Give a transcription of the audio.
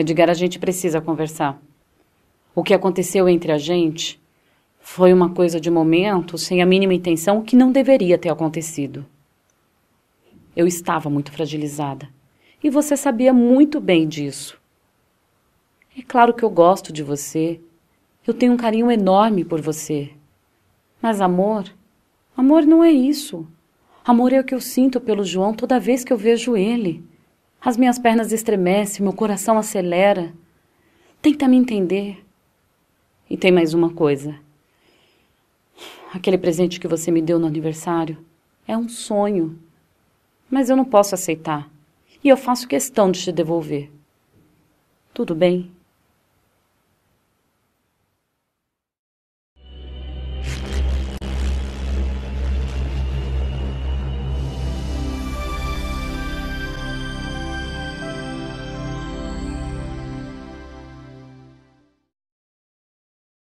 Edgar, a gente precisa conversar. O que aconteceu entre a gente foi uma coisa de momento, sem a mínima intenção, que não deveria ter acontecido. Eu estava muito fragilizada. E você sabia muito bem disso. É claro que eu gosto de você. Eu tenho um carinho enorme por você. Mas amor, amor não é isso. Amor é o que eu sinto pelo João toda vez que eu vejo ele. As minhas pernas estremecem, meu coração acelera. Tenta me entender. E tem mais uma coisa. Aquele presente que você me deu no aniversário é um sonho. Mas eu não posso aceitar. E eu faço questão de te devolver. Tudo bem.